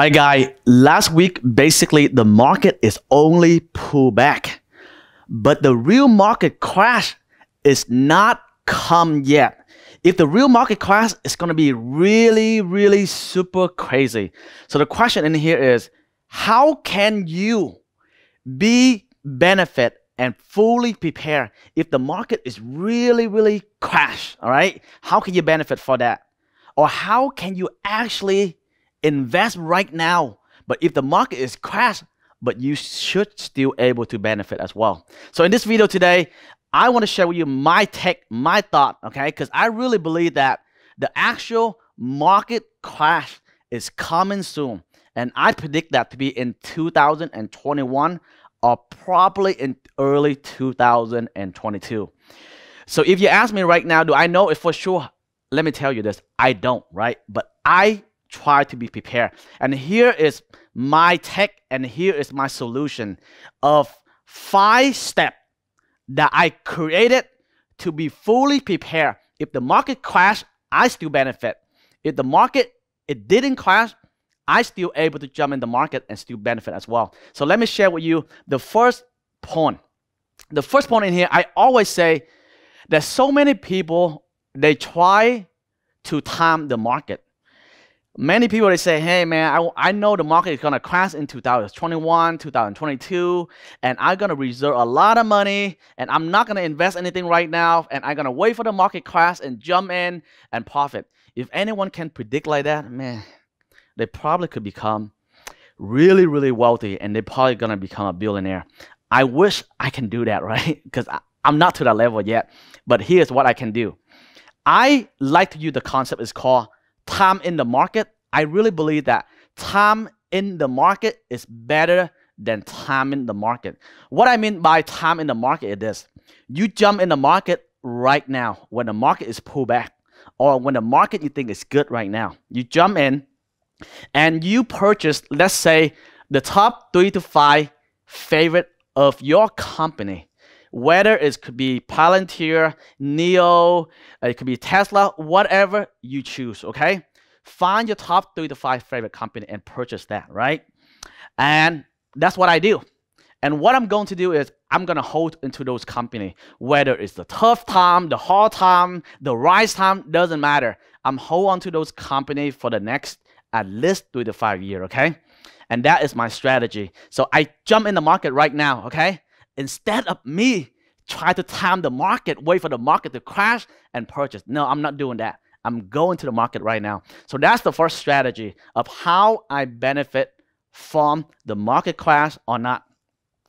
Hi guys, last week, basically, the market is only pull back. But the real market crash is not come yet. If the real market crash is going to be really, really super crazy. So the question in here is, how can you be benefit and fully prepare if the market is really, really crash, all right? How can you benefit for that? Or how can you actually invest right now. But if the market is crashed, but you should still able to benefit as well. So in this video today, I want to share with you my take, my thought, okay? Because I really believe that the actual market crash is coming soon. And I predict that to be in 2021 or probably in early 2022. So if you ask me right now, do I know it for sure? Let me tell you this, I don't, right? But I try to be prepared. And here is my tech and here is my solution of five steps that I created to be fully prepared. If the market crashed, I still benefit. If the market it didn't crash, I still able to jump in the market and still benefit as well. So let me share with you the first point. The first point in here, I always say that so many people they try to time the market many people they say, "Hey man, I, I know the market is gonna crash in 2021, 2022, and I'm gonna reserve a lot of money, and I'm not gonna invest anything right now, and I'm gonna wait for the market crash and jump in and profit." If anyone can predict like that, man, they probably could become really, really wealthy, and they're probably gonna become a billionaire. I wish I can do that, right? Because I'm not to that level yet. But here's what I can do. I like to use the concept is called time in the market, I really believe that time in the market is better than time in the market. What I mean by time in the market is this. You jump in the market right now when the market is pulled back or when the market you think is good right now. You jump in and you purchase, let's say, the top three to five favorite of your company whether it could be Palantir, Neo, uh, it could be Tesla, whatever you choose, okay? Find your top three to five favorite company and purchase that, right? And that's what I do. And what I'm going to do is I'm going to hold into those company, whether it's the tough time, the hard time, the rise time, doesn't matter. I'm hold onto those company for the next at least three to five year, okay? And that is my strategy. So I jump in the market right now, okay? instead of me try to time the market, wait for the market to crash and purchase. No, I'm not doing that. I'm going to the market right now. So that's the first strategy of how I benefit from the market crash or not.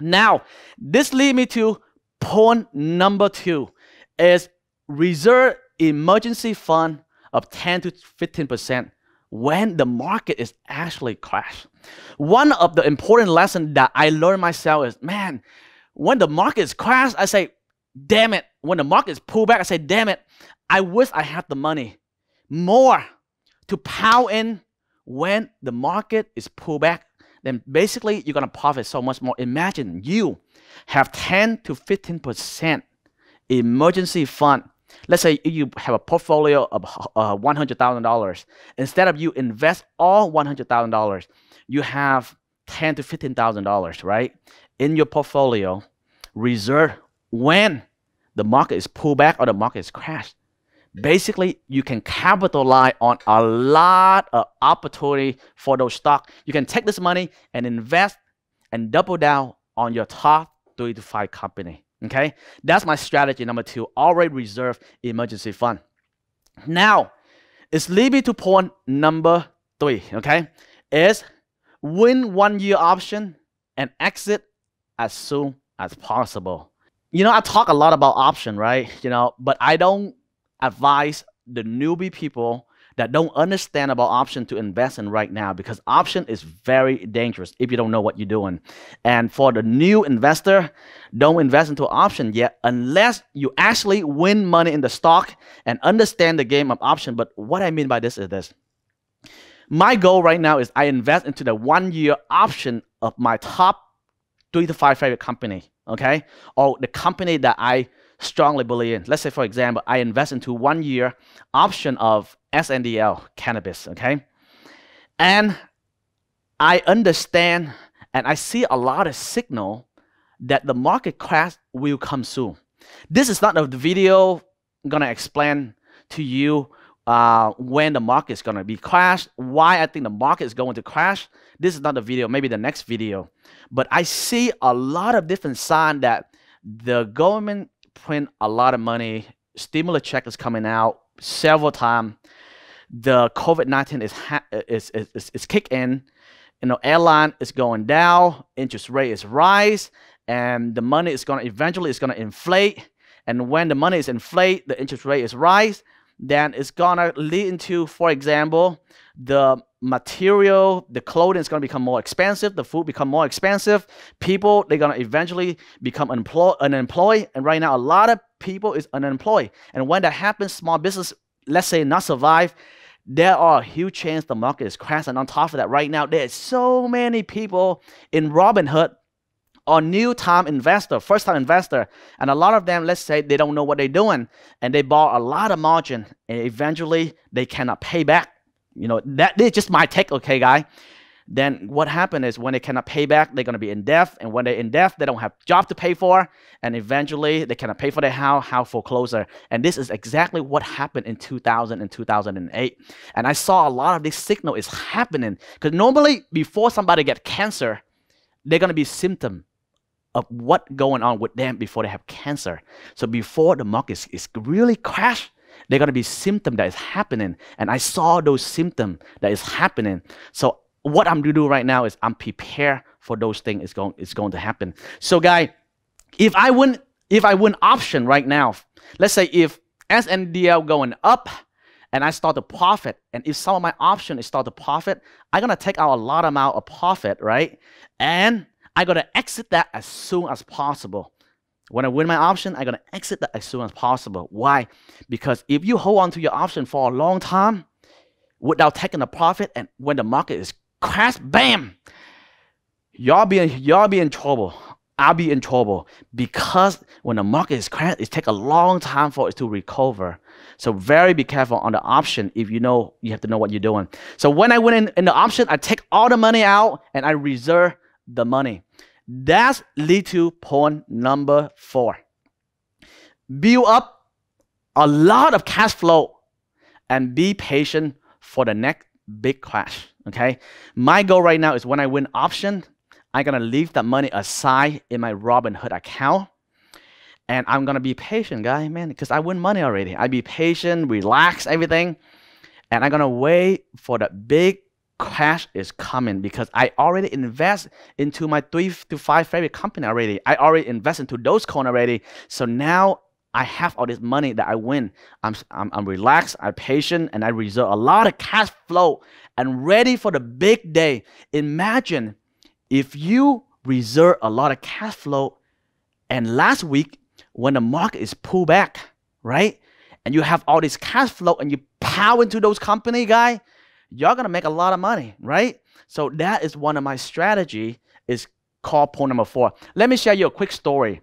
Now, this leads me to point number two is reserve emergency fund of 10 to 15% when the market is actually crashed. One of the important lessons that I learned myself is, man, when the markets crash, I say, damn it. When the markets pull back, I say, damn it. I wish I had the money more to pound in when the market is pulled back. Then basically you're gonna profit so much more. Imagine you have 10 to 15 percent emergency fund. Let's say you have a portfolio of uh, $100,000. Instead of you invest all $100,000, you have ten to fifteen thousand dollars, right? in your portfolio reserve when the market is pulled back or the market is crashed. Basically, you can capitalize on a lot of opportunity for those stocks. You can take this money and invest and double down on your top three to five company. Okay, that's my strategy number two. Already reserve emergency fund. Now, it's leading to point number three. Okay, is win one year option and exit as soon as possible. You know, I talk a lot about option, right? You know, but I don't advise the newbie people that don't understand about option to invest in right now because option is very dangerous if you don't know what you're doing. And for the new investor, don't invest into option yet unless you actually win money in the stock and understand the game of option. But what I mean by this is this. My goal right now is I invest into the one year option of my top three to five favorite company, okay? Or the company that I strongly believe in. Let's say, for example, I invest into one year option of SNDL cannabis, okay? And I understand and I see a lot of signal that the market crash will come soon. This is not a video I'm gonna explain to you uh, when the market is going to be crashed, why I think the market is going to crash. This is not the video, maybe the next video. But I see a lot of different signs that the government print a lot of money, stimulus check is coming out several times. The COVID-19 is, is, is, is, is kick in. You know, airline is going down, interest rate is rise, and the money is going to eventually is going to inflate. And when the money is inflate, the interest rate is rise then it's gonna lead into, for example, the material, the clothing is gonna become more expensive, the food become more expensive. People they're gonna eventually become unemployed, unemployed. And right now, a lot of people is unemployed. And when that happens, small business, let's say, not survive. There are a huge chance the market is crashing. On top of that, right now there is so many people in Robinhood or new time investor, first time investor. And a lot of them, let's say they don't know what they're doing and they bought a lot of margin and eventually they cannot pay back. You know, that is just my take, okay, guy. Then what happened is when they cannot pay back, they're gonna be in debt. And when they're in debt, they don't have job to pay for. And eventually they cannot pay for their house, house foreclosure. And this is exactly what happened in 2000 and 2008. And I saw a lot of this signal is happening. Because normally before somebody get cancer, they're gonna be symptom of what going on with them before they have cancer. So before the market is really crashed, they're going to be symptom that is happening. And I saw those symptom that is happening. So what I'm to do right now is I'm prepared for those things is going, is going to happen. So guy, if I win, if I win option right now, let's say if SNDL going up, and I start to profit. And if some of my option is start to profit, I'm gonna take out a lot amount of profit, right? And I gotta exit that as soon as possible. When I win my option, I gotta exit that as soon as possible. Why? Because if you hold on to your option for a long time without taking a profit, and when the market is crashed, bam, y'all be in, y'all be in trouble. I'll be in trouble because when the market is crashed, it takes a long time for it to recover. So very be careful on the option if you know you have to know what you're doing. So when I went in, in the option, I take all the money out and I reserve the money. That's lead to point number four. Build up a lot of cash flow and be patient for the next big crash. Okay. My goal right now is when I win option, I'm gonna leave that money aside in my Robinhood account. And I'm gonna be patient, guy, man, because I win money already. I be patient, relax, everything. And I'm gonna wait for the big cash is coming because I already invest into my three to five favorite company already. I already invest into those coin already. So now I have all this money that I win. I'm, I'm, I'm relaxed, I'm patient, and I reserve a lot of cash flow and ready for the big day. Imagine if you reserve a lot of cash flow and last week when the market is pulled back, right? And you have all this cash flow and you power into those company, guy y'all gonna make a lot of money, right? So that is one of my strategy is call point number four. Let me share you a quick story.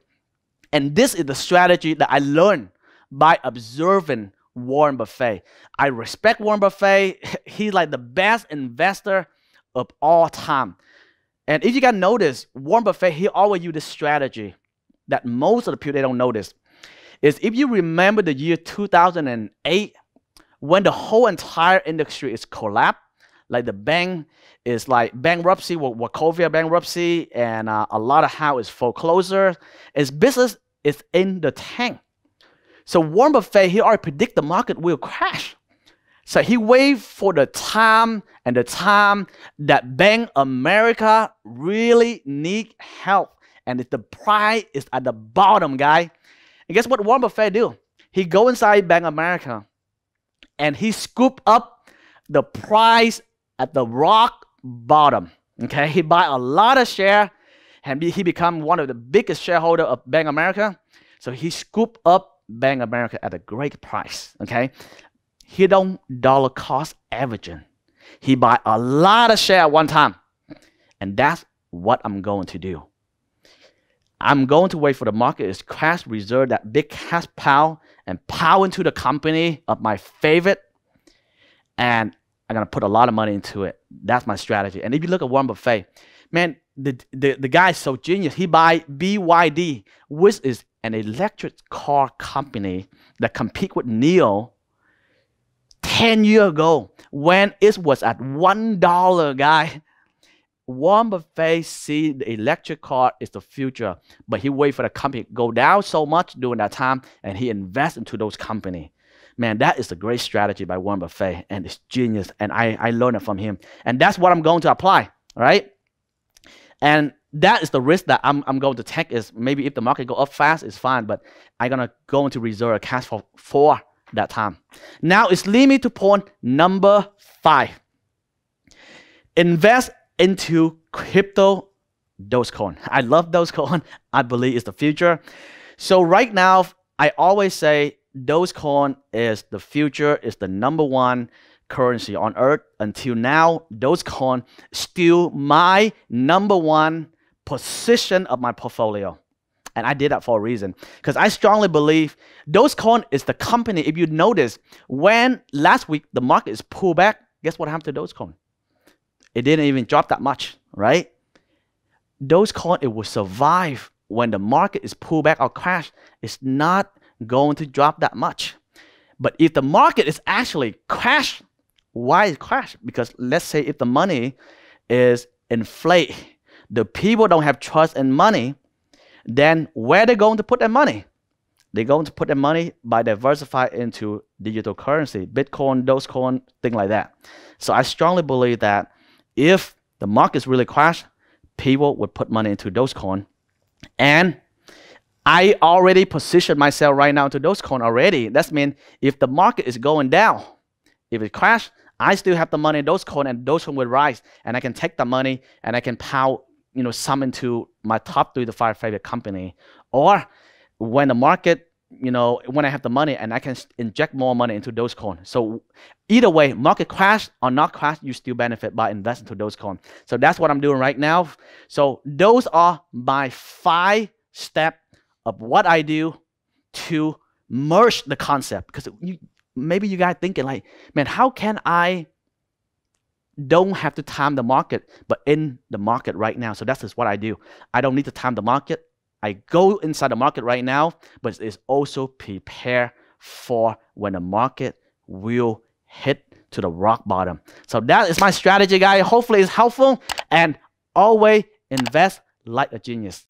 And this is the strategy that I learned by observing Warren Buffett. I respect Warren Buffett. He's like the best investor of all time. And if you got notice, Warren Buffett, he always use this strategy that most of the people they don't notice. Is if you remember the year 2008 when the whole entire industry is collapsed, like the bank is like bankruptcy, Wachovia bankruptcy, and uh, a lot of how is foreclosure, its business is in the tank. So Warren Buffett, he already predict the market will crash. So he wait for the time and the time that Bank America really need help. And if the price is at the bottom, guy. And guess what Warren Buffett do? He go inside Bank America and he scooped up the price at the rock bottom. Okay, he buy a lot of share and he become one of the biggest shareholder of Bank America. So he scooped up Bank America at a great price. Okay, he don't dollar cost averaging. He buy a lot of share at one time, and that's what I'm going to do. I'm going to wait for the market is crash reserve that big cash pile and pow into the company of my favorite. And I'm gonna put a lot of money into it. That's my strategy. And if you look at Warren Buffet, man, the the, the guy is so genius. He buy BYD, which is an electric car company that compete with Neo 10 years ago when it was at $1, guy. Warren Buffett see the electric car is the future, but he wait for the company go down so much during that time, and he invest into those company. Man, that is a great strategy by Warren Buffett, and it's genius. And I, I learned it from him, and that's what I'm going to apply, right? And that is the risk that I'm, I'm going to take is maybe if the market go up fast, it's fine, but I'm gonna go into reserve cash for, for that time. Now it's lead me to point number five. Invest into crypto Dogecoin. I love Dogecoin. I believe it's the future. So right now, I always say Dogecoin is the future, is the number one currency on earth. Until now, Dogecoin still my number one position of my portfolio. And I did that for a reason because I strongly believe Dogecoin is the company. If you notice, when last week the market is pulled back, guess what happened to Dogecoin? It didn't even drop that much, right? Those coins, it will survive when the market is pulled back or crash. It's not going to drop that much. But if the market is actually crashed, why it crashed? Because let's say if the money is inflate, the people don't have trust in money, then where they going to put their money? They're going to put their money by diversify into digital currency, Bitcoin, Dogecoin, thing like that. So I strongly believe that if the markets really crash, people would put money into Dogecoin. And I already positioned myself right now to Dogecoin already. That means if the market is going down, if it crashes, I still have the money in Dogecoin and Dogecoin will rise. And I can take the money and I can power, you know, some into my top three to five favorite company. Or when the market you know, when I have the money and I can inject more money into Dogecoin. So either way, market crash or not crash, you still benefit by investing into Dogecoin. So that's what I'm doing right now. So those are my five step of what I do to merge the concept. Because you, maybe you guys thinking like, man, how can I don't have to time the market, but in the market right now. So that's just what I do. I don't need to time the market. I go inside the market right now, but it's also prepare for when the market will hit to the rock bottom. So that is my strategy, guys. Hopefully it's helpful and always invest like a genius.